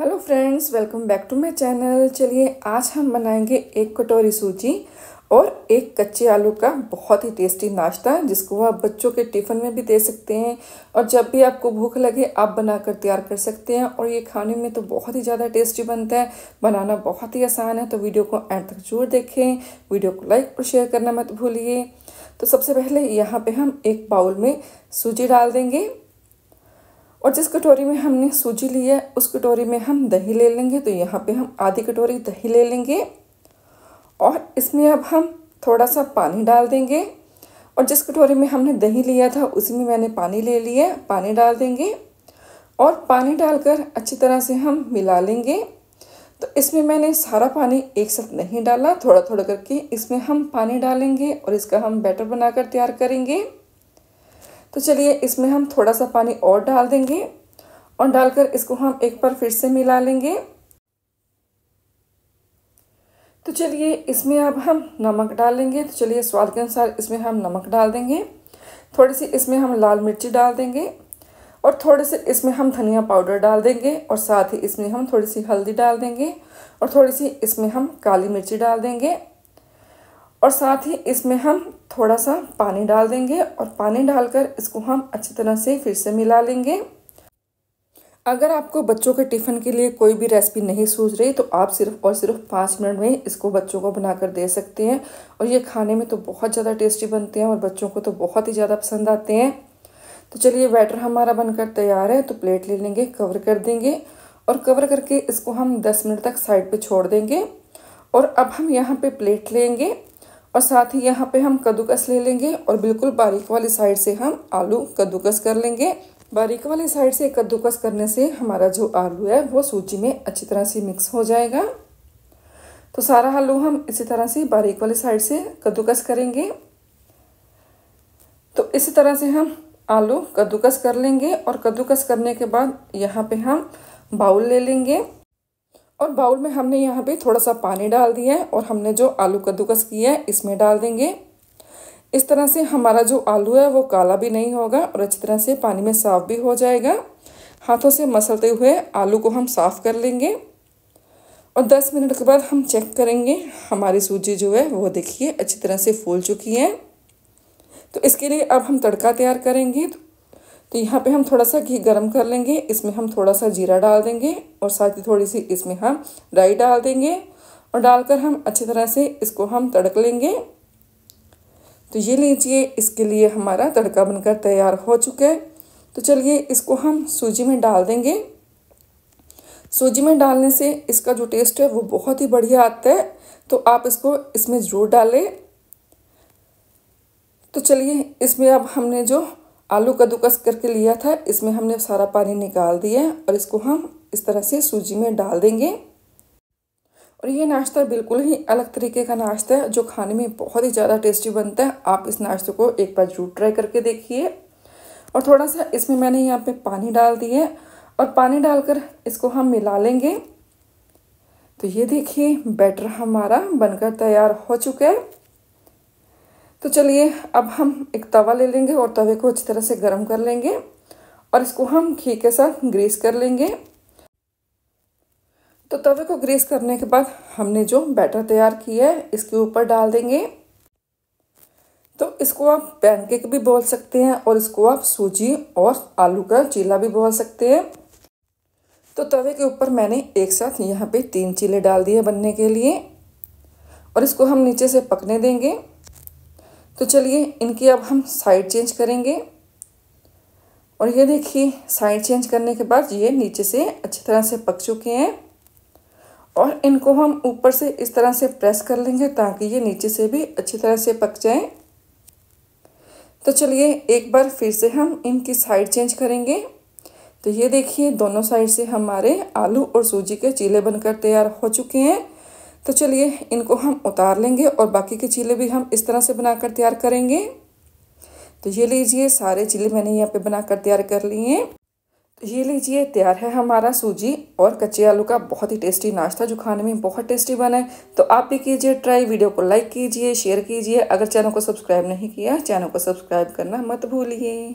hello friends welcome back to my channel चलिए आज हम बनाएंगे एक कटोरी सूजी और एक कच्चे आलू का बहुत ही टेस्टी नाश्ता जिसको आप बच्चों के टिफ़िन में भी दे सकते हैं और जब भी आपको भूख लगे आप बनाकर तैयार कर सकते हैं और ये खाने में तो बहुत ही ज़्यादा टेस्टी बनता है बनाना बहुत ही आसान है तो वीडियो को एंड तक जरूर देखें वीडियो को लाइक और शेयर करना मत भूलिए तो सबसे पहले यहाँ पर हम एक बाउल में सूजी डाल देंगे और जिस कटोरी में हमने सूजी ली है उस कटोरी में हम दही ले लेंगे तो यहाँ पे हम आधी कटोरी दही ले लेंगे और इसमें अब हम थोड़ा सा पानी डाल देंगे और जिस कटोरी में हमने दही लिया था उसमें मैंने पानी ले लिया पानी डाल देंगे और पानी डालकर अच्छी तरह से हम मिला लेंगे तो इसमें मैंने सारा पानी एक साथ नहीं डाला थोड़ा थोड़ा करके इसमें हम पानी डालेंगे और इसका हम बैटर बनाकर तैयार करेंगे तो चलिए इसमें हम थोड़ा सा पानी और डाल देंगे और डालकर इसको हम एक बार फिर से मिला लेंगे तो चलिए इसमें अब हम नमक डालेंगे तो चलिए स्वाद के अनुसार इसमें हम नमक डाल देंगे थोड़ी सी इसमें हम लाल मिर्ची डाल देंगे और थोड़े से इसमें हम धनिया पाउडर डाल देंगे और साथ ही इसमें हम थोड़ी सी हल्दी डाल देंगे और थोड़ी सी इसमें हम काली मिर्ची डाल देंगे और साथ ही इसमें हम थोड़ा सा पानी डाल देंगे और पानी डालकर इसको हम अच्छी तरह से फिर से मिला लेंगे अगर आपको बच्चों के टिफ़िन के लिए कोई भी रेसिपी नहीं सूझ रही तो आप सिर्फ और सिर्फ पाँच मिनट में इसको बच्चों को बनाकर दे सकते हैं और ये खाने में तो बहुत ज़्यादा टेस्टी बनते हैं और बच्चों को तो बहुत ही ज़्यादा पसंद आते हैं तो चलिए बैटर हमारा बनकर तैयार है तो प्लेट ले लेंगे कवर कर देंगे और कवर करके इसको हम दस मिनट तक साइड पर छोड़ देंगे और अब हम यहाँ पर प्लेट लेंगे और साथ ही यहाँ पे हम कद्दूकस ले लेंगे और बिल्कुल बारीक वाली साइड से हम आलू कद्दूकस कर लेंगे बारीक वाली साइड से कद्दूकस करने से हमारा जो आलू है वो सूजी में अच्छी तरह से मिक्स हो जाएगा तो सारा आलू हम इसी तरह से बारीक वाली साइड से कद्दूकस करेंगे तो इसी तरह से हम आलू कद्दूकस कर लेंगे और कद्दूकस करने के बाद यहाँ पे हम बाउल ले लेंगे और बाउल में हमने यहाँ पे थोड़ा सा पानी डाल दिया है और हमने जो आलू कद्दूकस किया है इसमें डाल देंगे इस तरह से हमारा जो आलू है वो काला भी नहीं होगा और अच्छी तरह से पानी में साफ भी हो जाएगा हाथों से मसलते हुए आलू को हम साफ़ कर लेंगे और 10 मिनट के बाद हम चेक करेंगे हमारी सूजी जो है वो देखिए अच्छी तरह से फूल चुकी है तो इसके लिए अब हम तड़का तैयार करेंगे तो तो यहाँ पे हम थोड़ा सा घी गरम कर लेंगे इसमें हम थोड़ा सा जीरा डाल देंगे और साथ ही थोड़ी सी इसमें हम राई डाल देंगे और डालकर हम अच्छी तरह से इसको हम तड़क लेंगे तो ये लीजिए इसके लिए हमारा तड़का बनकर तैयार हो चुका है तो चलिए इसको हम सूजी में डाल देंगे सूजी में डालने से इसका जो टेस्ट है वो बहुत ही बढ़िया आता है तो आप इसको इसमें ज़रूर डालें तो चलिए इसमें अब हमने जो आलू कद्दूकस करके लिया था इसमें हमने सारा पानी निकाल दिया और इसको हम इस तरह से सूजी में डाल देंगे और ये नाश्ता बिल्कुल ही अलग तरीके का नाश्ता है जो खाने में बहुत ही ज़्यादा टेस्टी बनता है आप इस नाश्ते को एक बार जरूर ट्राई करके देखिए और थोड़ा सा इसमें मैंने यहाँ पे पानी डाल दिया और पानी डालकर इसको हम मिला लेंगे तो ये देखिए बैटर हमारा बनकर तैयार हो चुका है तो चलिए अब हम एक तवा ले लेंगे और तवे को अच्छी तरह से गर्म कर लेंगे और इसको हम घी के साथ ग्रीस कर लेंगे तो तवे को ग्रीस करने के बाद हमने जो बैटर तैयार किया है इसके ऊपर डाल देंगे तो इसको आप पैनकेक भी बोल सकते हैं और इसको आप सूजी और आलू का चीला भी बोल सकते हैं तो तवे के ऊपर मैंने एक साथ यहाँ पे तीन चीले डाल दिए बनने के लिए और इसको हम नीचे से पकने देंगे तो चलिए इनकी अब हम साइड चेंज करेंगे और ये देखिए साइड चेंज करने के बाद ये नीचे से अच्छी तरह से पक चुके हैं और इनको हम ऊपर से इस तरह से प्रेस कर लेंगे ताकि ये नीचे से भी अच्छी तरह से पक जाए तो चलिए एक बार फिर से हम इनकी साइड चेंज करेंगे तो ये देखिए दोनों साइड से हमारे आलू और सूजी के चीले बनकर तैयार हो चुके हैं तो चलिए इनको हम उतार लेंगे और बाकी के चीले भी हम इस तरह से बनाकर तैयार करेंगे तो ये लीजिए सारे चीले मैंने यहाँ पे बनाकर तैयार कर लिए तो ये लीजिए तैयार है हमारा सूजी और कच्चे आलू का बहुत ही टेस्टी नाश्ता जो खाने में बहुत टेस्टी बना है तो आप भी कीजिए ट्राई वीडियो को लाइक कीजिए शेयर कीजिए अगर चैनल को सब्सक्राइब नहीं किया चैनल को सब्सक्राइब करना मत भूलिए